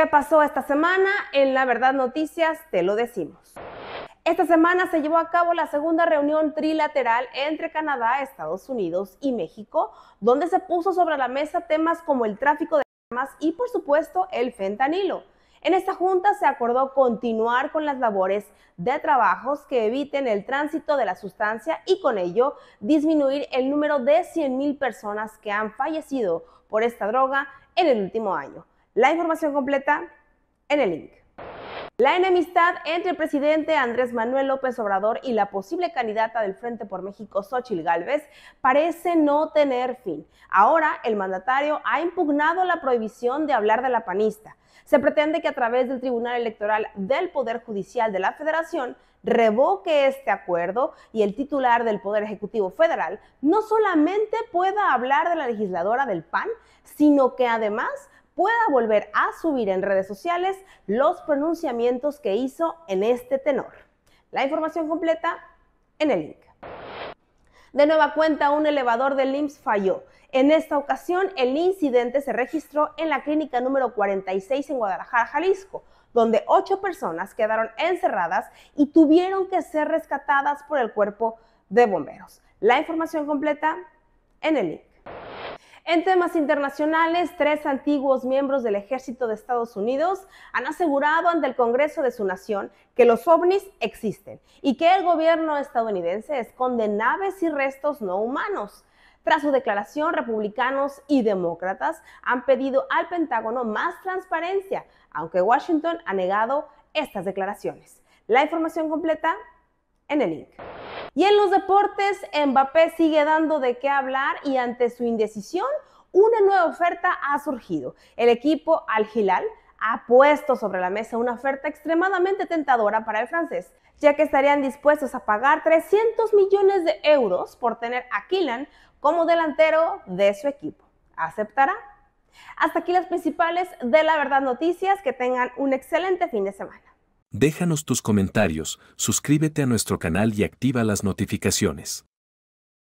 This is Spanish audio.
¿Qué pasó esta semana? En La Verdad Noticias te lo decimos. Esta semana se llevó a cabo la segunda reunión trilateral entre Canadá, Estados Unidos y México, donde se puso sobre la mesa temas como el tráfico de armas y, por supuesto, el fentanilo. En esta junta se acordó continuar con las labores de trabajos que eviten el tránsito de la sustancia y con ello disminuir el número de 100.000 personas que han fallecido por esta droga en el último año. La información completa en el link. La enemistad entre el presidente Andrés Manuel López Obrador y la posible candidata del Frente por México, Xochil Gálvez, parece no tener fin. Ahora, el mandatario ha impugnado la prohibición de hablar de la panista. Se pretende que a través del Tribunal Electoral del Poder Judicial de la Federación revoque este acuerdo y el titular del Poder Ejecutivo Federal no solamente pueda hablar de la legisladora del PAN, sino que además pueda volver a subir en redes sociales los pronunciamientos que hizo en este tenor. La información completa en el link. De nueva cuenta, un elevador del IMSS falló. En esta ocasión, el incidente se registró en la clínica número 46 en Guadalajara, Jalisco, donde ocho personas quedaron encerradas y tuvieron que ser rescatadas por el cuerpo de bomberos. La información completa en el link. En temas internacionales, tres antiguos miembros del ejército de Estados Unidos han asegurado ante el Congreso de su nación que los ovnis existen y que el gobierno estadounidense esconde naves y restos no humanos. Tras su declaración, republicanos y demócratas han pedido al Pentágono más transparencia, aunque Washington ha negado estas declaraciones. La información completa en el link. Y en los deportes, Mbappé sigue dando de qué hablar y ante su indecisión, una nueva oferta ha surgido. El equipo Al Hilal ha puesto sobre la mesa una oferta extremadamente tentadora para el francés, ya que estarían dispuestos a pagar 300 millones de euros por tener a Kylian como delantero de su equipo. ¿Aceptará? Hasta aquí las principales de La Verdad Noticias. Que tengan un excelente fin de semana. Déjanos tus comentarios, suscríbete a nuestro canal y activa las notificaciones.